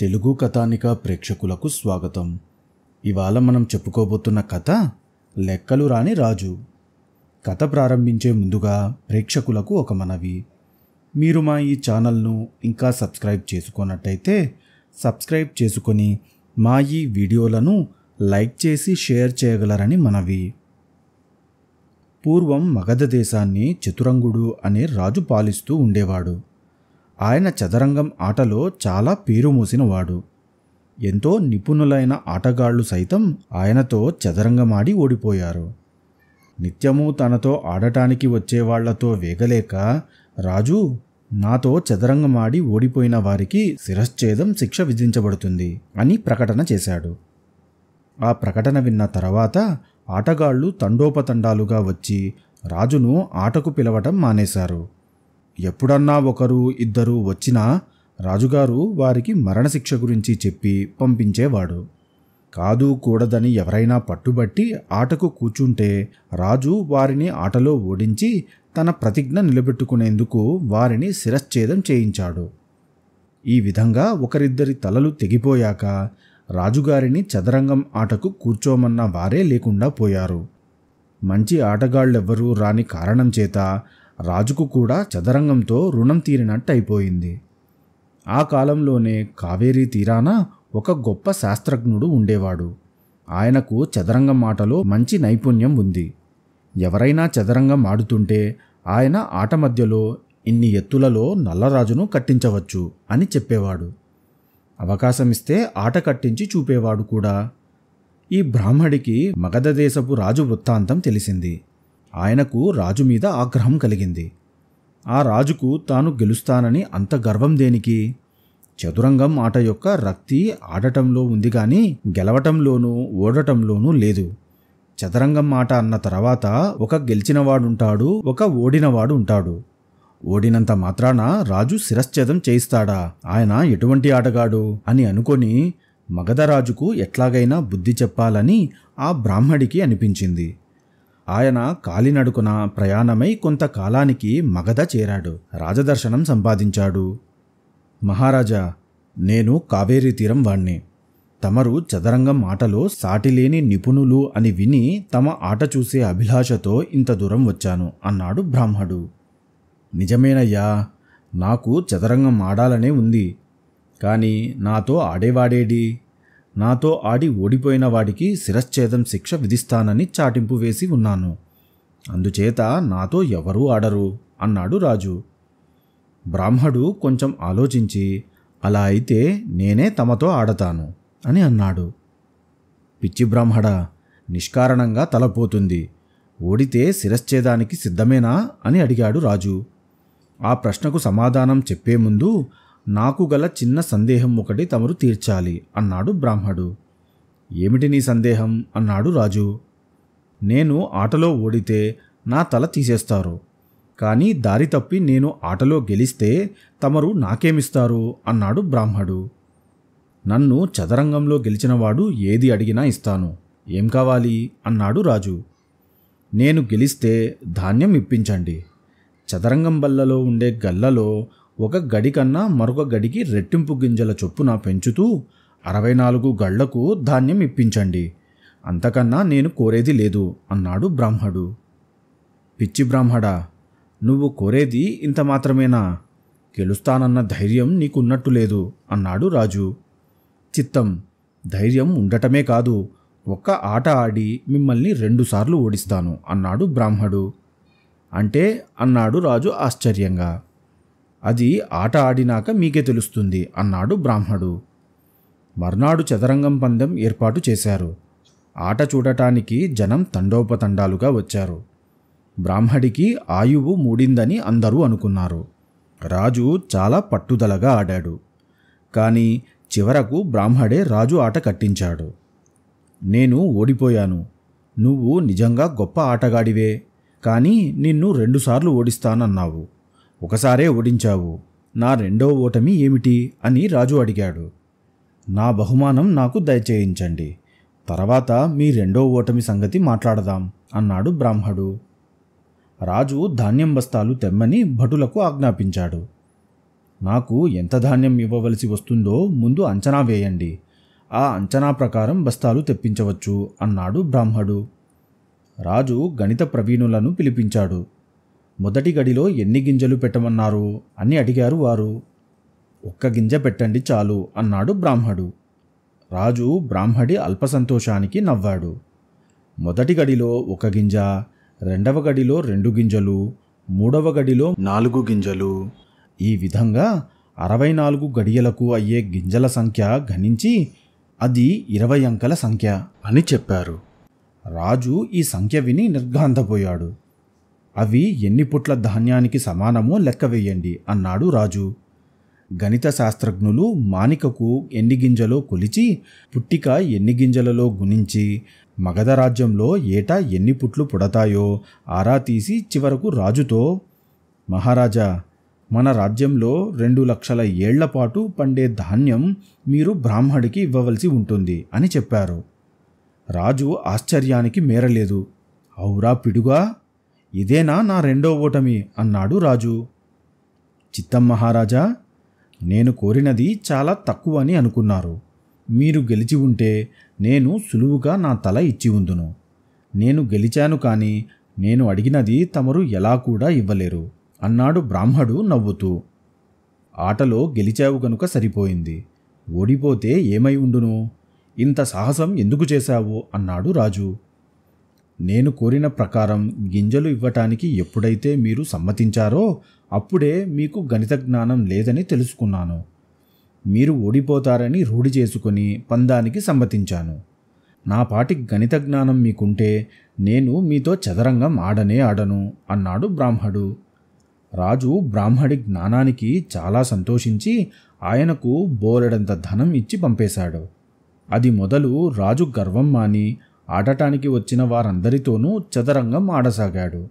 తెలుగు కథానిక ప్రేక్షకులకు స్వాగతం ఇవాళ మనం చెప్పుకోబోతున్న కథ లెక్కలు రాని రాజు కథ ప్రారంభించే ముందుగా ప్రేక్షకులకు ఒక మనవి మీరు మా ఈ ఛానల్ను ఇంకా సబ్స్క్రైబ్ చేసుకున్నట్టయితే సబ్స్క్రైబ్ చేసుకొని మా ఈ వీడియోలను లైక్ చేసి షేర్ చేయగలరని మనవి పూర్వం మగధ దేశాన్ని చతురంగుడు అనే రాజు పాలిస్తూ ఉండేవాడు ఆయన చదరంగం ఆటలో చాలా పేరుమూసినవాడు ఎంతో నిపుణులైన ఆటగాళ్లు సైతం ఆయనతో చదరంగమాడి ఓడిపోయారు నిత్యము తనతో ఆడటానికి వచ్చేవాళ్లతో వేగలేక రాజు నాతో చదరంగమాడి ఓడిపోయిన వారికి శిరశ్ఛేదం శిక్ష విధించబడుతుంది అని ప్రకటన చేశాడు ఆ ప్రకటన విన్న తర్వాత ఆటగాళ్లు తండోపతండాలుగా వచ్చి రాజును ఆటకు పిలవటం మానేశారు ఎప్పుడన్నా ఒకరు ఇద్దరు వచ్చినా రాజుగారు వారికి మరణశిక్ష గురించి చెప్పి పంపించేవాడు కాదు కూడదని ఎవరైనా పట్టుబట్టి ఆటకు కూర్చుంటే రాజు వారిని ఆటలో ఓడించి తన ప్రతిజ్ఞ నిలబెట్టుకునేందుకు వారిని శిరశ్ఛేదం చేయించాడు ఈ విధంగా ఒకరిద్దరి తలలు తెగిపోయాక రాజుగారిని చదరంగం ఆటకు కూర్చోమన్న వారే లేకుండా పోయారు మంచి ఆటగాళ్ళెవ్వరూ రాని కారణం చేత రాజుకు కూడా చదరంగంతో రుణం తీరినట్టు అయిపోయింది ఆ కాలంలోనే కావేరీ తీరాన ఒక గొప్ప శాస్త్రజ్ఞుడు ఉండేవాడు ఆయనకు చదరంగం ఆటలో మంచి నైపుణ్యం ఉంది ఎవరైనా చదరంగం ఆడుతుంటే ఆయన ఆట మధ్యలో ఇన్ని ఎత్తులలో నల్లరాజును కట్టించవచ్చు అని చెప్పేవాడు అవకాశమిస్తే ఆట కట్టించి చూపేవాడు కూడా ఈ బ్రాహ్మడికి మగధదేశపు రాజు వృత్తాంతం తెలిసింది ఆయనకు రాజు మీద ఆగ్రహం కలిగింది ఆ రాజుకు తాను గెలుస్తానని అంత గర్వం దేనికి చదురంగం ఆట యొక్క రక్తి ఆడటంలో ఉంది కానీ గెలవటంలోనూ ఓడటంలోనూ లేదు చదరంగం ఆట అన్న తర్వాత ఒక గెలిచినవాడుంటాడు ఒక ఓడినవాడు ఉంటాడు ఓడినంత మాత్రాన రాజు శిరశ్చేదం చేయిస్తాడా ఆయన ఎటువంటి ఆటగాడు అని అనుకొని మగధరాజుకు ఎట్లాగైనా బుద్ధి చెప్పాలని ఆ బ్రాహ్మడికి అనిపించింది ఆయన కాలినడుకున ప్రయాణమై కొంతకాలానికి మగధ చేరాడు రాజదర్శనం సంపాదించాడు మహారాజా నేను కావేరీ తీరం వాణ్ణి తమరు చదరంగం ఆటలో సాటిలేని నిపుణులు అని విని తమ ఆట చూసే అభిలాషతో ఇంత దూరం వచ్చాను అన్నాడు బ్రాహ్మడు నిజమేనయ్యా నాకు చదరంగం ఆడాలనే ఉంది కానీ నాతో ఆడేవాడేడి నాతో ఆడి ఓడిపోయిన వాడికి శిరశ్చేదం శిక్ష విధిస్తానని చాటింపు వేసి ఉన్నాను అందుచేత నాతో ఎవరూ ఆడరు అన్నాడు రాజు బ్రాహ్మడు కొంచెం ఆలోచించి అలా అయితే నేనే తమతో ఆడతాను అని అన్నాడు పిచ్చి బ్రాహ్మడ నిష్కారణంగా తలపోతుంది ఓడితే శిరశ్చేదానికి సిద్ధమేనా అని అడిగాడు రాజు ఆ ప్రశ్నకు సమాధానం చెప్పే ముందు నాకు గల చిన్న సందేహం ఒకటి తమరు తీర్చాలి అన్నాడు బ్రాహ్మడు ఏమిటి నీ సందేహం అన్నాడు రాజు నేను ఆటలో ఓడితే నా తల తీసేస్తారు కానీ దారి తప్పి నేను ఆటలో గెలిస్తే తమరు నాకేమిస్తారు అన్నాడు బ్రాహ్మడు నన్ను చదరంగంలో గెలిచినవాడు ఏది అడిగినా ఇస్తాను ఏం కావాలి అన్నాడు రాజు నేను గెలిస్తే ధాన్యం ఇప్పించండి చదరంగం బల్లలో ఉండే గల్లలో ఒక గడి కన్నా మరొక గడికి రెట్టింపు గింజల చొప్పున పెంచుతూ అరవై నాలుగు గళ్లకు ధాన్యం ఇప్పించండి అంతకన్నా నేను కోరేది లేదు అన్నాడు బ్రాహ్మడు పిచ్చి బ్రాహ్మడా నువ్వు కోరేది ఇంత మాత్రమేనా గెలుస్తానన్న ధైర్యం నీకున్నట్టు లేదు అన్నాడు రాజు చిత్తం ధైర్యం ఉండటమే కాదు ఒక్క ఆట ఆడి మిమ్మల్ని రెండుసార్లు ఓడిస్తాను అన్నాడు బ్రాహ్మడు అంటే అన్నాడు రాజు ఆశ్చర్యంగా అది ఆట ఆడినాక మీకే తెలుస్తుంది అన్నాడు బ్రాహ్మడు మర్నాడు చదరంగం పందెం ఏర్పాటు చేశారు ఆట చూడటానికి జనం తండోపతండాలుగా వచ్చారు బ్రాహ్మడికి ఆయువు మూడిందని అందరూ అనుకున్నారు రాజు చాలా పట్టుదలగా ఆడాడు కానీ చివరకు బ్రాహ్మడే రాజు ఆట కట్టించాడు నేను ఓడిపోయాను నువ్వు నిజంగా గొప్ప ఆటగాడివే కానీ నిన్ను రెండుసార్లు ఓడిస్తానన్నావు ఒకసారే ఓడించావు నా రెండో ఓటమి ఏమిటి అని రాజు అడిగాడు నా బహుమానం నాకు దయచేయించండి తర్వాత మీ రెండో ఓటమి సంగతి మాట్లాడదాం అన్నాడు బ్రాహ్మడు రాజు ధాన్యం బస్తాలు తెమ్మని భటులకు ఆజ్ఞాపించాడు నాకు ఎంత ధాన్యం ఇవ్వవలసి వస్తుందో ముందు అంచనా వేయండి ఆ అంచనా ప్రకారం బస్తాలు తెప్పించవచ్చు అన్నాడు బ్రాహ్మడు రాజు గణిత ప్రవీణులను పిలిపించాడు మొదటి గడిలో ఎన్ని గింజలు పెట్టమన్నారు అని అడిగారు వారు ఒక్క గింజ పెట్టండి చాలు అన్నాడు బ్రాహ్మడు రాజు బ్రాహ్మడి అల్పసంతోషానికి నవ్వాడు మొదటి గడిలో ఒక గింజ రెండవ గడిలో రెండు గింజలు మూడవ గడిలో నాలుగు గింజలు ఈ విధంగా అరవై నాలుగు గడియలకు అయ్యే గింజల సంఖ్య గణించి అది ఇరవై అంకెల సంఖ్య అని చెప్పారు రాజు ఈ సంఖ్య విని నిర్ఘాంతపోయాడు అవి ఎన్ని పుట్ల ధాన్యానికి సమానమో లెక్క వేయండి అన్నాడు రాజు గణిత శాస్త్రజ్ఞులు మానికకు ఎన్ని గింజలో కొలిచి పుట్టిక ఎన్ని గింజలలో గుణించి మగధ రాజ్యంలో ఏటా ఎన్ని పుట్లు పుడతాయో ఆరా తీసి చివరకు రాజుతో మహారాజా మన రాజ్యంలో రెండు లక్షల ఏళ్లపాటు పండే ధాన్యం మీరు బ్రాహ్మడికి ఇవ్వవలసి ఉంటుంది అని చెప్పారు రాజు ఆశ్చర్యానికి మేరలేదు ఔరా పిడుగా ఇదేనా నా రెండో ఓటమి అన్నాడు రాజు చిత్తం మహారాజా నేను కోరినది చాలా తక్కువ అని అనుకున్నారు మీరు గెలిచి ఉంటే నేను సులువుగా నా తల ఇచ్చి ఉందును నేను గెలిచాను కానీ నేను అడిగినది తమరు ఎలా కూడా ఇవ్వలేరు అన్నాడు బ్రాహ్మడు నవ్వుతూ ఆటలో గెలిచావు కనుక సరిపోయింది ఓడిపోతే ఏమై ఉండును ఇంత సాహసం ఎందుకు చేశావు అన్నాడు రాజు నేను కోరిన ప్రకారం గింజలు ఇవ్వటానికి ఎప్పుడైతే మీరు సమ్మతించారో అప్పుడే మీకు గణిత జ్ఞానం లేదని తెలుసుకున్నాను మీరు ఓడిపోతారని రూఢి చేసుకుని పందానికి సమ్మతించాను నా పాటి గణిత జ్ఞానం మీకుంటే నేను మీతో చదరంగం ఆడనే ఆడను అన్నాడు బ్రాహ్మడు రాజు బ్రాహ్మడి జ్ఞానానికి చాలా సంతోషించి ఆయనకు బోలెడంత ధనం ఇచ్చి పంపేశాడు అది మొదలు రాజు గర్వం మాని ఆడటానికి వచ్చిన వారందరితోనూ చదరంగం ఆడసాగాడు